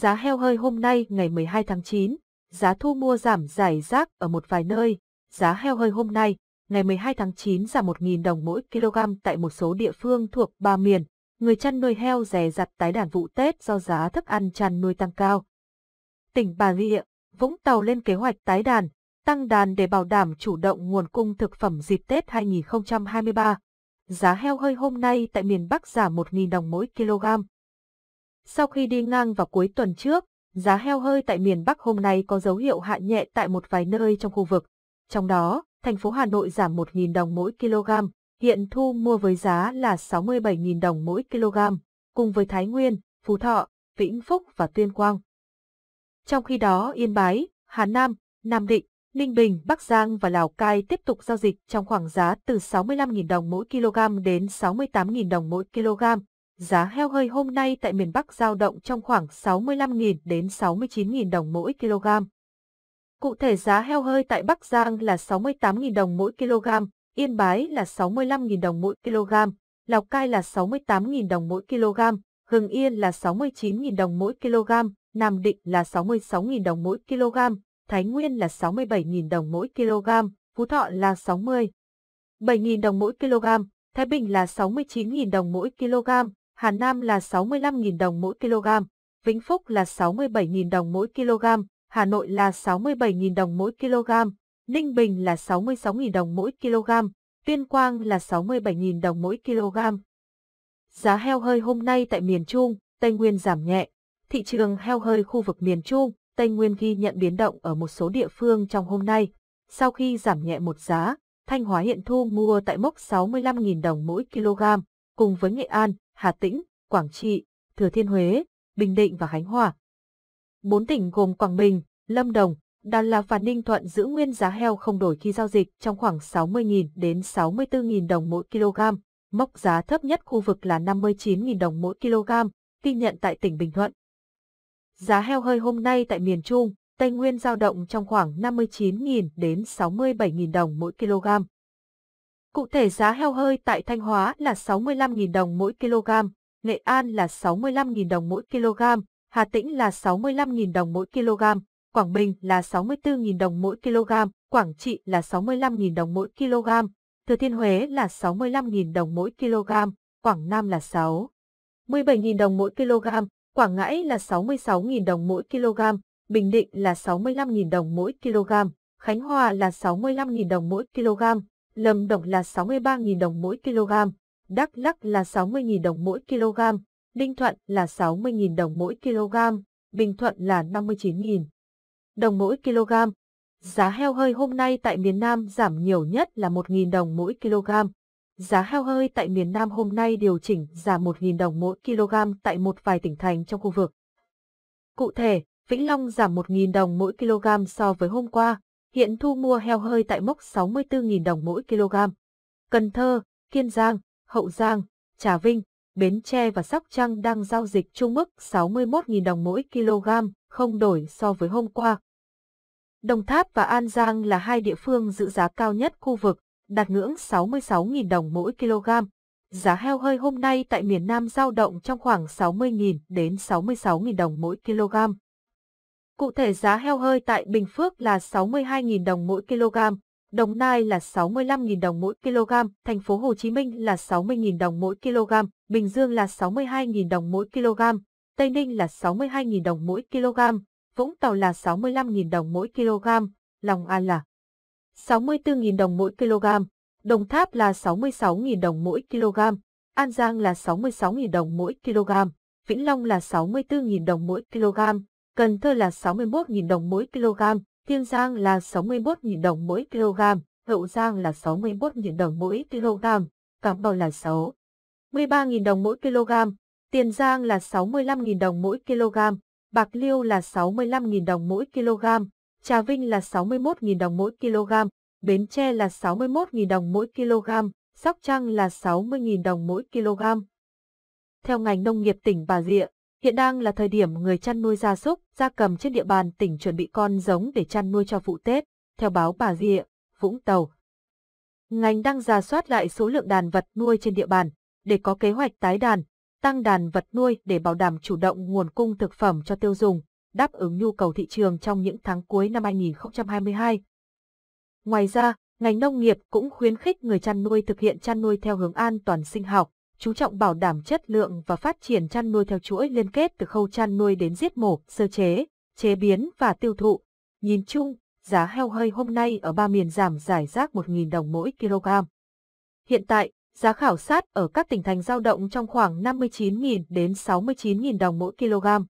Giá heo hơi hôm nay ngày 12 tháng 9, giá thu mua giảm giải rác ở một vài nơi. Giá heo hơi hôm nay, ngày 12 tháng 9 giảm 1.000 đồng mỗi kg tại một số địa phương thuộc ba miền. Người chăn nuôi heo rè rặt tái đàn vụ Tết do giá thức ăn chăn nuôi tăng cao. Tỉnh Bà Rịa, Vũng Tàu lên kế hoạch tái đàn, tăng đàn để bảo đảm chủ động nguồn cung thực phẩm dịp Tết 2023. Giá heo hơi hôm nay tại miền Bắc giảm 1.000 đồng mỗi kg. Sau khi đi ngang vào cuối tuần trước, giá heo hơi tại miền Bắc hôm nay có dấu hiệu hạ nhẹ tại một vài nơi trong khu vực. Trong đó, thành phố Hà Nội giảm 1.000 đồng mỗi kg, hiện thu mua với giá là 67.000 đồng mỗi kg, cùng với Thái Nguyên, Phú Thọ, Vĩnh Phúc và Tuyên Quang. Trong khi đó, Yên Bái, Hà Nam, Nam Định, Ninh Bình, Bắc Giang và Lào Cai tiếp tục giao dịch trong khoảng giá từ 65.000 đồng mỗi kg đến 68.000 đồng mỗi kg, Giá heo hơi hôm nay tại miền Bắc giao động trong khoảng 65.000 đến 69.000 đồng mỗi kg. Cụ thể giá heo hơi tại Bắc Giang là 68.000 đồng mỗi kg, Yên Bái là 65.000 đồng mỗi kg, Lào Cai là 68.000 đồng mỗi kg, Hưng Yên là 69.000 đồng mỗi kg, Nam Định là 66.000 đồng mỗi kg, Thái Nguyên là 67.000 đồng mỗi kg, Phú Thọ là 60. 7.000 đồng mỗi kg, Thái Bình là 69.000 đồng mỗi kg, Hà Nam là 65.000 đồng mỗi kg, Vĩnh Phúc là 67.000 đồng mỗi kg, Hà Nội là 67.000 đồng mỗi kg, Ninh Bình là 66.000 đồng mỗi kg, Tuyên Quang là 67.000 đồng mỗi kg. Giá heo hơi hôm nay tại miền Trung, Tây Nguyên giảm nhẹ. Thị trường heo hơi khu vực miền Trung, Tây Nguyên ghi nhận biến động ở một số địa phương trong hôm nay. Sau khi giảm nhẹ một giá, Thanh Hóa hiện thu mua tại mốc 65.000 đồng mỗi kg, cùng với Nghệ An, Hà Tĩnh, Quảng Trị, Thừa Thiên Huế, Bình Định và Khánh Hòa. Bốn tỉnh gồm Quảng Bình, Lâm Đồng, Đà Lạt và Ninh Thuận giữ nguyên giá heo không đổi khi giao dịch trong khoảng 60.000 đến 64.000 đồng mỗi kg. Mốc giá thấp nhất khu vực là 59.000 đồng mỗi kg, ghi nhận tại tỉnh Bình Thuận. Giá heo hơi hôm nay tại miền Trung, Tây Nguyên giao động trong khoảng 59.000 đến 67.000 đồng mỗi kg. Cụ thể giá heo hơi tại Thanh Hóa là 65.000 đồng mỗi kg, Nghệ An là 65.000 đồng mỗi kg, Hà Tĩnh là 65.000 đồng mỗi kg, Quảng Bình là 64.000 đồng mỗi kg, Quảng Trị là 65.000 đồng mỗi kg, Thừa Thiên Huế là 65.000 đồng mỗi kg, Quảng Nam là 6. 17.000 đồng mỗi kg, Quảng Ngãi là 66.000 đồng mỗi kg, Bình Định là 65.000 đồng mỗi kg, Khánh Hòa là 65.000 đồng mỗi kg, Lâm Đồng là 63.000 đồng mỗi kg, Đắk Lắc là 60.000 đồng mỗi kg, Ninh Thuận là 60.000 đồng mỗi kg, Bình Thuận là 59.000 đồng mỗi kg. Giá heo hơi hôm nay tại miền Nam giảm nhiều nhất là 1.000 đồng mỗi kg. Giá heo hơi tại miền Nam hôm nay điều chỉnh giảm 1.000 đồng mỗi kg tại một vài tỉnh thành trong khu vực. Cụ thể, Vĩnh Long giảm 1.000 đồng mỗi kg so với hôm qua, hiện thu mua heo hơi tại mốc 64.000 đồng mỗi kg. Cần Thơ, Kiên Giang, Hậu Giang, Trà Vinh, Bến Tre và Sóc Trăng đang giao dịch chung mức 61.000 đồng mỗi kg, không đổi so với hôm qua. Đồng Tháp và An Giang là hai địa phương giữ giá cao nhất khu vực, đạt ngưỡng 66.000 đồng mỗi kg. Giá heo hơi hôm nay tại miền Nam giao động trong khoảng 60.000 đến 66.000 đồng mỗi kg. Cụ thể giá heo hơi tại Bình Phước là 62.000 đồng mỗi kg, Đồng Nai là 65.000 đồng mỗi kg, thành phố Hồ Chí Minh là 60.000 đồng mỗi kg, Bình Dương là 62.000 đồng mỗi kg, Tây Ninh là 62.000 đồng mỗi kg, Vũng Tàu là 65.000 đồng mỗi kg, Long An là 64.000 đồng mỗi kg, Đồng Tháp là 66.000 đồng mỗi kg, An Giang là 66.000 đồng mỗi kg, Vĩnh Long là 64.000 đồng mỗi kg, Cần Thơ là 61.000 đồng mỗi kg, Kiên Giang là 61.000 đồng mỗi kg, Hậu Giang là 61.000 đồng mỗi kg, Cà Mau là 6. 13.000 đồng mỗi kg, Tiền Giang là 65.000 đồng mỗi kg, Bạc Liêu là 65.000 đồng mỗi kg, Trà Vinh là 61.000 đồng mỗi kg, Bến Tre là 61.000 đồng mỗi kg, Sóc Trăng là 60.000 đồng mỗi kg. Theo ngành nông nghiệp tỉnh Bà Rịa, Hiện đang là thời điểm người chăn nuôi gia súc, gia cầm trên địa bàn tỉnh chuẩn bị con giống để chăn nuôi cho vụ Tết, theo báo Bà Rịa, Vũng Tàu. Ngành đang ra soát lại số lượng đàn vật nuôi trên địa bàn để có kế hoạch tái đàn, tăng đàn vật nuôi để bảo đảm chủ động nguồn cung thực phẩm cho tiêu dùng, đáp ứng nhu cầu thị trường trong những tháng cuối năm 2022. Ngoài ra, ngành nông nghiệp cũng khuyến khích người chăn nuôi thực hiện chăn nuôi theo hướng an toàn sinh học, chú trọng bảo đảm chất lượng và phát triển chăn nuôi theo chuỗi liên kết từ khâu chăn nuôi đến giết mổ, sơ chế, chế biến và tiêu thụ. Nhìn chung, giá heo hơi hôm nay ở ba miền giảm giải rác 1.000 đồng mỗi kg. Hiện tại, giá khảo sát ở các tỉnh thành giao động trong khoảng 59.000 đến 69.000 đồng mỗi kg.